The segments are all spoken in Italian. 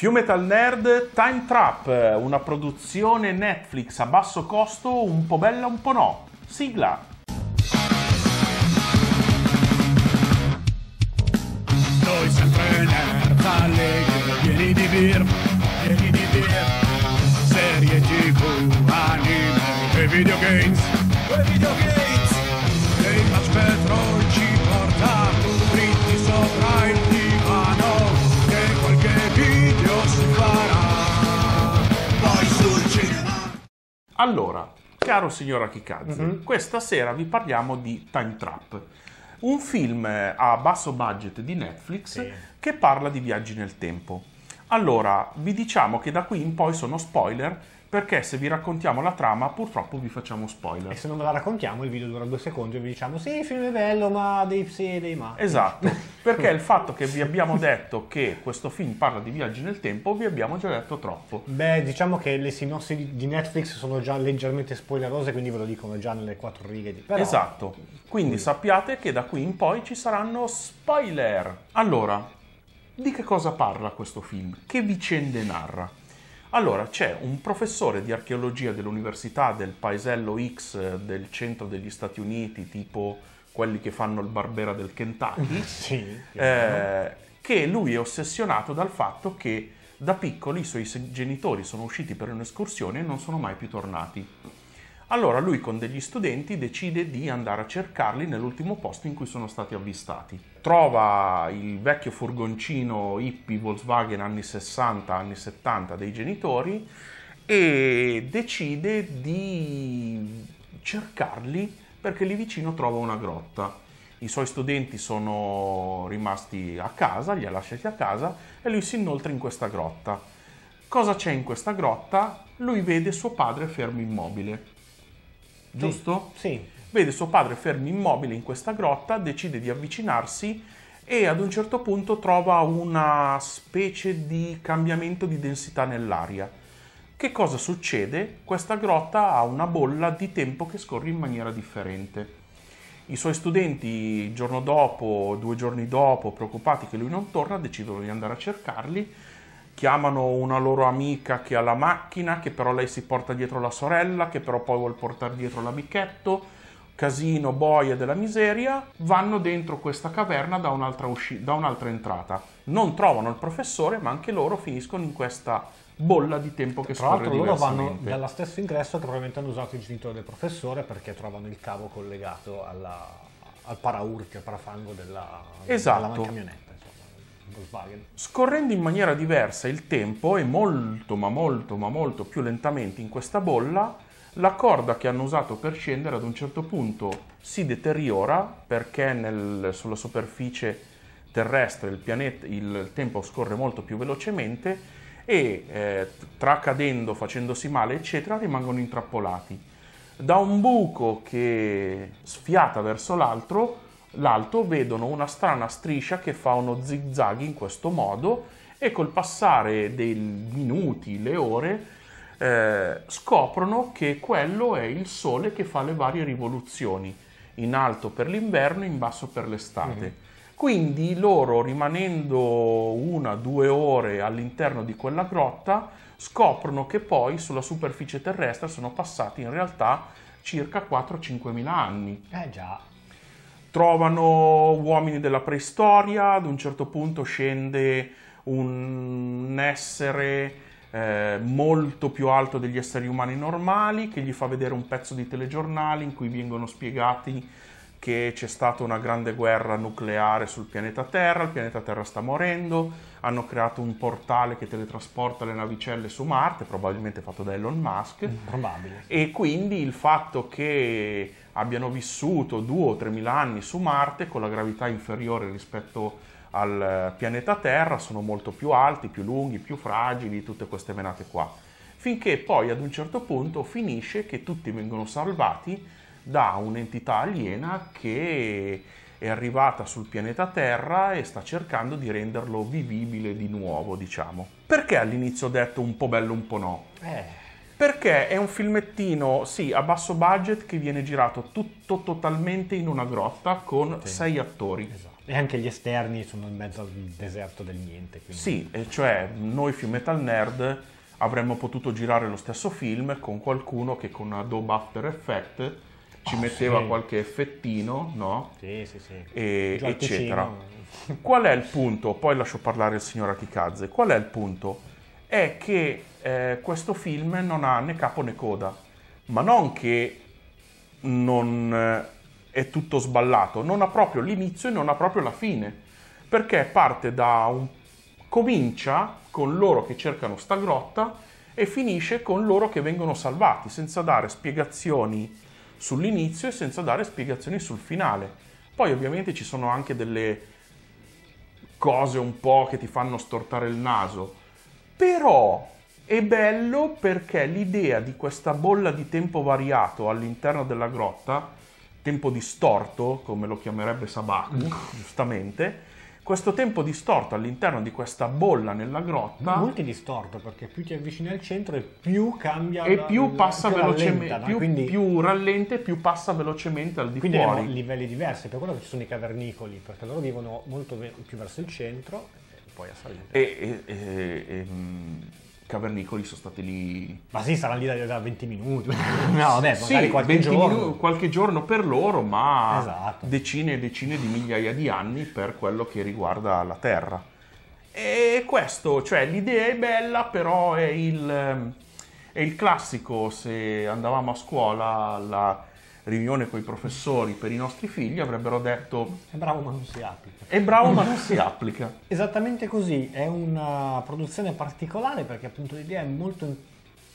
Fiumetal Nerd Time Trap, una produzione Netflix a basso costo, un po' bella, un po' no. Sigla. Noi sempre nerd allegri, pieni di birra, pieni di birra. Serie TV, anime e videogames. E videogames. Allora, caro signor Akikaze, mm-hmm. questa sera vi parliamo di Time Trap, un film eh, a basso budget di Netflix sì. che parla di viaggi nel tempo. Allora, vi diciamo che da qui in poi sono spoiler perché se vi raccontiamo la trama purtroppo vi facciamo spoiler. E se non ve la raccontiamo il video dura due secondi e vi diciamo sì il film è bello ma dei sì e dei ma. Esatto, perché il fatto che vi abbiamo detto che questo film parla di viaggi nel tempo vi abbiamo già detto troppo. Beh diciamo che le sinossi di Netflix sono già leggermente spoilerose quindi ve lo dicono già nelle quattro righe di... Però... Esatto, quindi sappiate che da qui in poi ci saranno spoiler. Allora, di che cosa parla questo film? Che vicende narra? Allora, c'è un professore di archeologia dell'università del paesello X eh, del centro degli Stati Uniti, tipo quelli che fanno il Barbera del Kentucky, sì, eh, che lui è ossessionato dal fatto che da piccoli i suoi genitori sono usciti per un'escursione e non sono mai più tornati. Allora lui con degli studenti decide di andare a cercarli nell'ultimo posto in cui sono stati avvistati. Trova il vecchio furgoncino hippie Volkswagen anni 60, anni 70 dei genitori e decide di cercarli perché lì vicino trova una grotta. I suoi studenti sono rimasti a casa, li ha lasciati a casa e lui si inoltra in questa grotta. Cosa c'è in questa grotta? Lui vede suo padre fermo immobile giusto? Sì. Vede suo padre fermo immobile in questa grotta, decide di avvicinarsi e ad un certo punto trova una specie di cambiamento di densità nell'aria. Che cosa succede? Questa grotta ha una bolla di tempo che scorre in maniera differente. I suoi studenti, il giorno dopo, due giorni dopo, preoccupati che lui non torna, decidono di andare a cercarli chiamano una loro amica che ha la macchina, che però lei si porta dietro la sorella, che però poi vuol portare dietro l'amichetto, casino, boia della miseria, vanno dentro questa caverna da un'altra, usci- da un'altra entrata. Non trovano il professore, ma anche loro finiscono in questa bolla di tempo che Tra scorre Tra l'altro loro vanno dallo stesso ingresso che probabilmente hanno usato i genitori del professore perché trovano il cavo collegato alla, al paraurti, al parafango della, esatto. della camionetta. Volkswagen. Scorrendo in maniera diversa il tempo e molto ma molto ma molto più lentamente in questa bolla, la corda che hanno usato per scendere ad un certo punto si deteriora perché nel, sulla superficie terrestre il, pianeta, il, tempo scorre molto più velocemente e eh, tra facendosi male, eccetera, rimangono intrappolati. Da un buco che sfiata verso l'altro l'alto vedono una strana striscia che fa uno zigzag in questo modo e col passare dei minuti, le ore, eh, scoprono che quello è il sole che fa le varie rivoluzioni, in alto per l'inverno, e in basso per l'estate. mm Quindi loro, rimanendo una, due ore all'interno di quella grotta, scoprono che poi sulla superficie terrestre sono passati in realtà circa 4-5 mila anni. Eh già trovano uomini della preistoria, ad un certo punto scende un essere eh, molto più alto degli esseri umani normali che gli fa vedere un pezzo di telegiornale in cui vengono spiegati che c'è stata una grande guerra nucleare sul pianeta Terra, il pianeta Terra sta morendo, hanno creato un portale che teletrasporta le navicelle su Marte, probabilmente fatto da Elon Musk. Probabile. E quindi il fatto che abbiano vissuto 2 o 3 mila anni su Marte con la gravità inferiore rispetto al eh, pianeta Terra, sono molto più alti, più lunghi, più fragili, tutte queste menate qua. Finché poi ad un certo punto finisce che tutti vengono salvati da un'entità aliena che è arrivata sul pianeta Terra e sta cercando di renderlo vivibile di nuovo, diciamo. Perché all'inizio ho detto un po' bello, un po' no? Eh perché è un filmettino, sì, a basso budget che viene girato tutto totalmente in una grotta con sì. sei attori. Esatto. E anche gli esterni sono in mezzo al deserto del niente. Quindi... Sì, cioè noi film metal nerd avremmo potuto girare lo stesso film con qualcuno che con Adobe After Effects ci oh, metteva sì. qualche effettino, no? Sì, sì, sì. E, eccetera. Qual è il punto? Poi lascio parlare il signor Atikazze. Qual è il punto? È che eh, questo film non ha né capo né coda, ma non che non eh, è tutto sballato, non ha proprio l'inizio e non ha proprio la fine, perché parte da un... comincia con loro che cercano sta grotta e finisce con loro che vengono salvati, senza dare spiegazioni sull'inizio e senza dare spiegazioni sul finale. Poi ovviamente ci sono anche delle cose un po' che ti fanno stortare il naso, però è bello perché l'idea di questa bolla di tempo variato all'interno della grotta, tempo distorto, come lo chiamerebbe Sabaku, mm. giustamente, questo tempo distorto all'interno di questa bolla nella grotta. Molto distorto perché più ti avvicini al centro e più cambia. E la, più passa più velocemente, più, quindi... più rallenta e più passa velocemente al di quindi fuori. Quindi livelli diversi, per quello che ci sono i cavernicoli, perché loro vivono molto più verso il centro e poi a salire. E, e, e, e mm, cavernicoli sono stati lì... Ma sì, saranno lì da, da 20 minuti. no, vabbè, sì, qualche giorno. Minu- qualche giorno per loro, ma esatto. decine e decine di migliaia di anni per quello che riguarda la Terra. E questo, cioè l'idea è bella, però è il, è il classico, se andavamo a scuola, la riunione con i professori per i nostri figli avrebbero detto è bravo ma non si applica è bravo ma non si applica esattamente così è una produzione particolare perché appunto l'idea è molto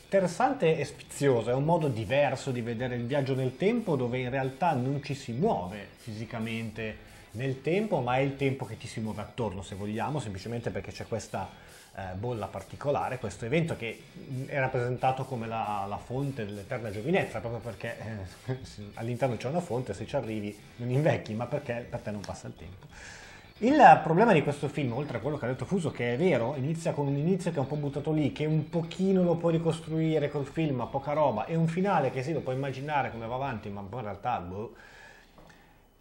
interessante e spiziosa è un modo diverso di vedere il viaggio nel tempo dove in realtà non ci si muove fisicamente nel tempo ma è il tempo che ti si muove attorno se vogliamo semplicemente perché c'è questa eh, bolla particolare, questo evento che mm, è rappresentato come la, la fonte dell'eterna giovinezza, proprio perché eh, all'interno c'è una fonte, se ci arrivi non invecchi, ma perché per te non passa il tempo. Il problema di questo film, oltre a quello che ha detto Fuso, che è vero, inizia con un inizio che è un po' buttato lì, che un pochino lo puoi ricostruire col film, ma poca roba, e un finale che sì, lo puoi immaginare come va avanti, ma in realtà... Boh,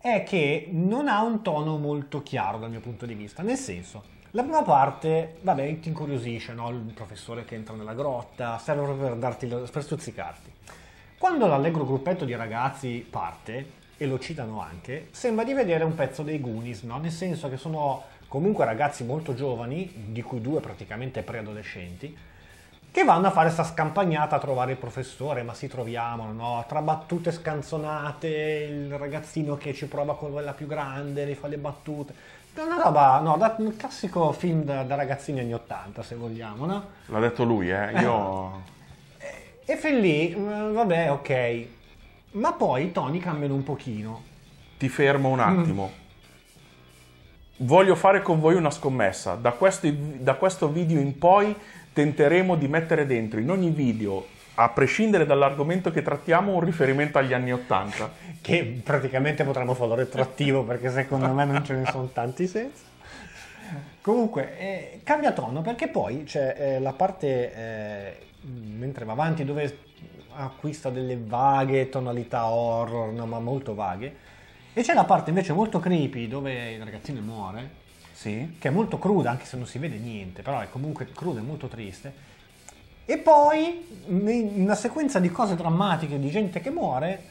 è che non ha un tono molto chiaro dal mio punto di vista, nel senso, la prima parte, vabbè, ti incuriosisce, no? Il professore che entra nella grotta, serve proprio per, darti, per stuzzicarti. Quando l'allegro gruppetto di ragazzi parte, e lo citano anche, sembra di vedere un pezzo dei Goonies, no? Nel senso che sono comunque ragazzi molto giovani, di cui due praticamente preadolescenti, che vanno a fare questa scampagnata a trovare il professore, ma si troviamo, no? Tra battute scanzonate, il ragazzino che ci prova con quella più grande, le fa le battute. È una roba, no, da, un classico film da, da, ragazzini anni 80, se vogliamo, no? L'ha detto lui, eh, io... Eh, e, fin lì, eh, vabbè, ok. Ma poi i toni cambiano un pochino. Ti fermo un mm. attimo. Voglio fare con voi una scommessa. Da questo, da questo video in poi tenteremo di mettere dentro in ogni video a prescindere dall'argomento che trattiamo, un riferimento agli anni Ottanta. Che praticamente potremmo farlo retrattivo perché secondo me non ce ne sono tanti sensi. Comunque, eh, cambia tono perché poi c'è eh, la parte, eh, mentre va avanti, dove acquista delle vaghe tonalità horror, no, ma molto vaghe. E c'è la parte invece molto creepy dove il ragazzino muore, sì. che è molto cruda, anche se non si vede niente, però è comunque cruda e molto triste e poi una sequenza di cose drammatiche, di gente che muore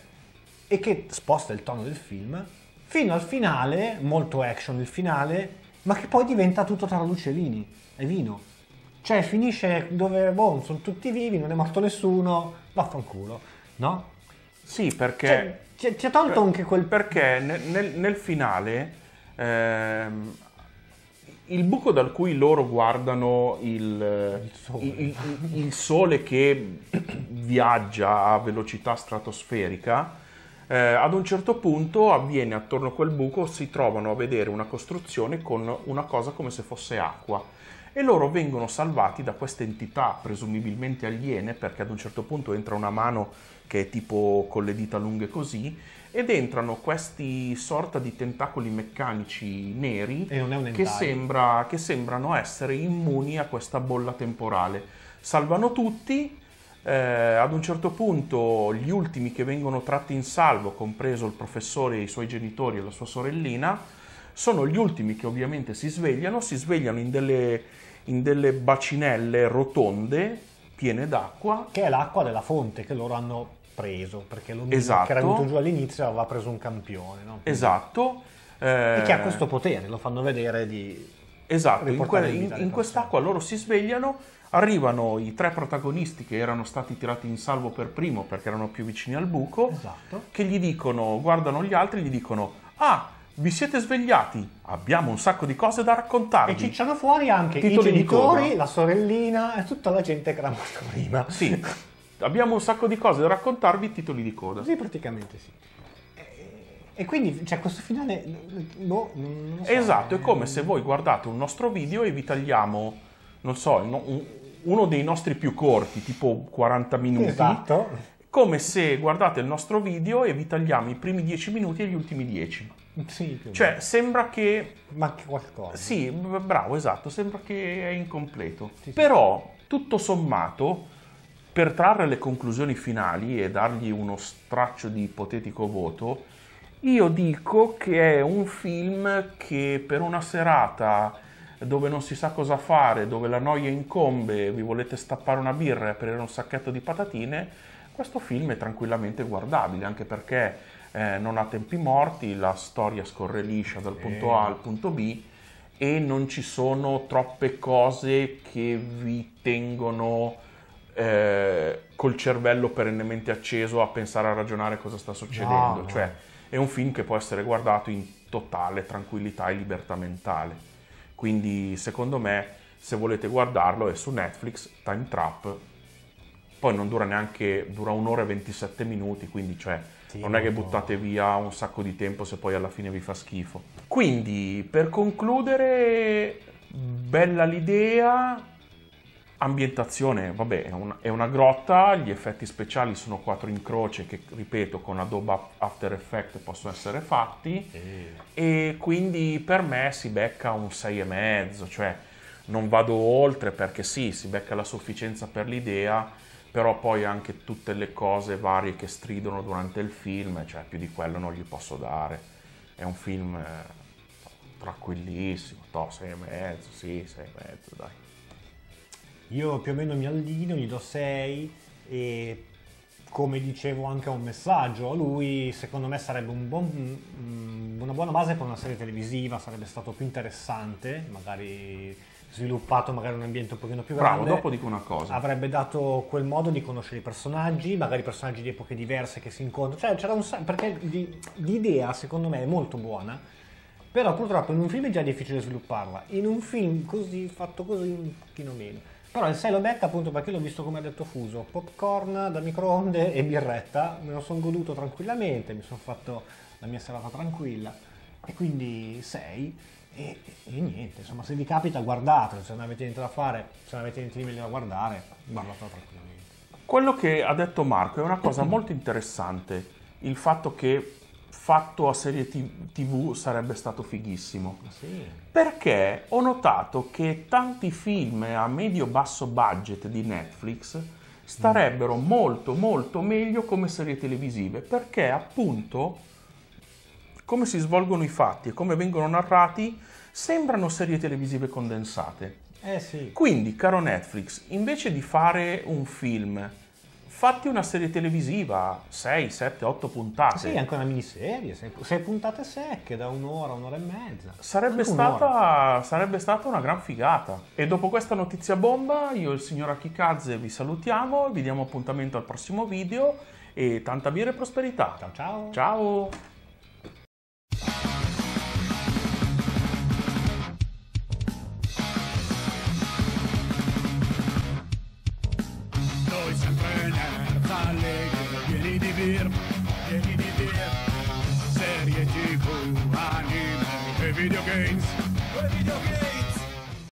e che sposta il tono del film, fino al finale, molto action il finale, ma che poi diventa tutto tra lucellini e vino. Cioè finisce dove, boh, sono tutti vivi, non è morto nessuno, vaffanculo, no? Sì, perché... Cioè, ti ha tolto per, anche quel... Perché nel, nel, nel finale... Ehm il buco dal cui loro guardano il, il, sole. il, il sole. che viaggia a velocità stratosferica, eh, ad un certo punto avviene attorno a quel buco, si trovano a vedere una costruzione con una cosa come se fosse acqua e loro vengono salvati da questa entità presumibilmente aliene perché ad un certo punto entra una mano che è tipo con le dita lunghe così ed entrano questi sorta di tentacoli meccanici neri che, sembra, che sembrano essere immuni a questa bolla temporale. Salvano tutti, eh, ad un certo punto gli ultimi che vengono tratti in salvo, compreso il professore, i suoi genitori e la sua sorellina, sono gli ultimi che ovviamente si svegliano, si svegliano in delle, in delle bacinelle rotonde piene d'acqua. Che è l'acqua della fonte che loro hanno preso, perché l'Omino esatto. che era esatto. venuto giù all'inizio aveva preso un campione. No? Esatto. Eh... E che ha eh, questo potere, lo fanno vedere di... Esatto, in, que- in, in quest'acqua loro si svegliano, arrivano i tre protagonisti che erano stati tirati in salvo per primo perché erano più vicini al buco, esatto. che gli dicono, guardano gli altri gli dicono, ah, vi siete svegliati, abbiamo un sacco di cose da raccontarvi. E cicciano fuori anche Titoli i genitori, la sorellina e tutta la gente che era morta prima. Sì. abbiamo un sacco di cose da raccontarvi, titoli di coda. Sì, praticamente sì. E quindi cioè, questo finale. Boh, non so. Esatto, è come se voi guardate un nostro video e vi tagliamo, non so, uno dei nostri più corti, tipo 40 minuti. Esatto. Come se guardate il nostro video e vi tagliamo i primi 10 minuti e gli ultimi 10. Sì, cioè, sembra che. Manca qualcosa. Sì, bravo, esatto, sembra che è incompleto. Sì, sì. Però, tutto sommato per trarre le conclusioni finali e dargli uno straccio di ipotetico voto, io dico che è un film che per una serata dove non si sa cosa fare, dove la noia incombe, vi volete stappare una birra e aprire un sacchetto di patatine, questo film è tranquillamente guardabile, anche perché eh, non ha tempi morti, la storia scorre liscia dal punto A al punto B e non ci sono troppe cose che vi tengono eh, col cervello perennemente acceso a pensare a ragionare cosa sta succedendo. No, cioè, è un film che può essere guardato in totale tranquillità e libertà mentale. Quindi, secondo me, se volete guardarlo, è su Netflix, Time Trap. Poi non dura neanche, dura un'ora e 27 minuti, quindi cioè sì, non è che buttate via un sacco di tempo se poi alla fine vi fa schifo. Quindi, per concludere, bella l'idea, ambientazione, vabbè, è una, è una, grotta, gli effetti speciali sono quattro in croce che, ripeto, con Adobe After Effects possono essere fatti e, e quindi per me si becca un 6,5, cioè non vado oltre perché sì, si becca la sufficienza per l'idea, però poi anche tutte le cose varie che stridono durante il film, cioè più di quello non gli posso dare. È un film eh, tranquillissimo, to, 6,5, sì, 6,5, dai. Io più o meno mi allino, gli do 6 e come dicevo anche a un messaggio a lui, secondo me sarebbe un buon, mm, una buona base per una serie televisiva, sarebbe stato più interessante, magari sviluppato magari un ambiente un pochino più grande. Bravo, dopo dico una cosa. Avrebbe dato quel modo di conoscere i personaggi, magari personaggi di epoche diverse che si incontrano, cioè un, perché l'idea secondo me è molto buona, però purtroppo in un film è già difficile svilupparla, in un film così fatto così un pochino meno. Però il 6 l'ho detta appunto perché l'ho visto come ha detto Fuso, popcorn da microonde e birretta, me lo sono goduto tranquillamente, mi sono fatto la mia serata tranquilla e quindi 6 e, e, niente, insomma se vi capita guardatelo, se non avete niente da fare, se non avete niente di meglio da guardare, guardatelo tranquillamente. Quello che ha detto Marco è una cosa molto interessante, il fatto che fatto a serie tv sarebbe stato fighissimo. Sì. Perché ho notato che tanti film a medio-basso budget di Netflix starebbero mm. molto molto meglio come serie televisive perché appunto come si svolgono i fatti e come vengono narrati sembrano serie televisive condensate. Eh sì. Quindi, caro Netflix, invece di fare un film fatti una serie televisiva, 6, 7, 8 puntate. Sì, anche una miniserie, 6 puntate secche da un'ora, un'ora e mezza. Sarebbe stata, sarebbe stata, una gran figata. E dopo questa notizia bomba, io e il signor Akikaze vi salutiamo, vi diamo appuntamento al prossimo video e tanta birra e prosperità. Ciao ciao. Ciao.